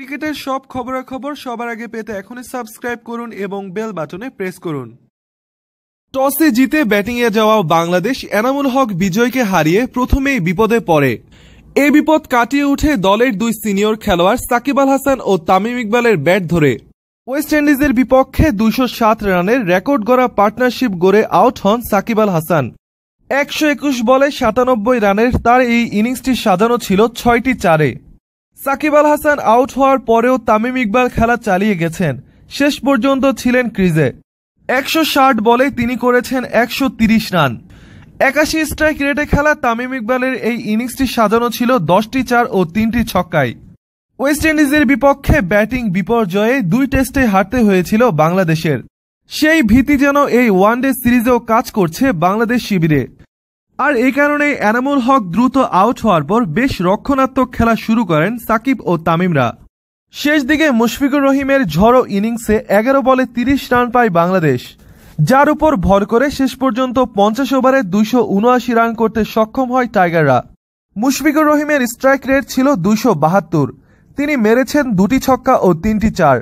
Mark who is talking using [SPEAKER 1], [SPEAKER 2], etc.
[SPEAKER 1] ক্রিকেটের সব খবরাখবর সবার আগে পেতে এখনই সাবস্ক্রাইব করুন এবং বেল বাটনে প্রেস করুন টসে জিতে ব্যাটিংয়ে যাওয়া বাংলাদেশ এনামুল হক বিজয়কে হারিয়ে প্রথমেই বিপদে পড়ে এ বিপদ কাটিয়ে উঠে দলের দুই সিনিয়র খেলোয়াড় সাকিব আল হাসান ও তামিম ইকবালের ব্যাট ধরে ওয়েস্ট ইন্ডিজের বিপক্ষে দুশো সাত রানের রেকর্ড গড়া পার্টনারশিপ গড়ে আউট হন সাকিব আল হাসান একশো একুশ বলে সাতানব্বই রানের তার এই ইনিংসটি সাজানো ছিল ছয়টি চারে সাকিব আল হাসান আউট হওয়ার পরেও তামিম ইকবাল খেলা চালিয়ে গেছেন শেষ পর্যন্ত ছিলেন ক্রিজে একশো ষাট বলে তিনি করেছেন একশো তিরিশ রান একাশি স্ট্রাইক রেটে খেলা তামিম ইকবালের এই ইনিংসটি সাজানো ছিল দশটি চার ও তিনটি ছক্কায় ওয়েস্ট ইন্ডিজের বিপক্ষে ব্যাটিং বিপর্যয়ে দুই টেস্টে হারতে হয়েছিল বাংলাদেশের সেই ভীতি যেন এই ওয়ানডে সিরিজেও কাজ করছে বাংলাদেশ শিবিরে আর এই কারণে এনামুল হক দ্রুত আউট হওয়ার পর বেশ রক্ষণাত্মক খেলা শুরু করেন সাকিব ও তামিমরা শেষ দিকে মুশফিকুর রহিমের ঝড়ো ইনিংসে এগারো বলে তিরিশ রান পায় বাংলাদেশ যার উপর ভর করে শেষ পর্যন্ত পঞ্চাশ ওভারে দুইশো উনআশি রান করতে সক্ষম হয় টাইগাররা মুশফিকুর রহিমের স্ট্রাইক রেট ছিল দুইশো বাহাত্তর তিনি মেরেছেন দুটি ছক্কা ও তিনটি চার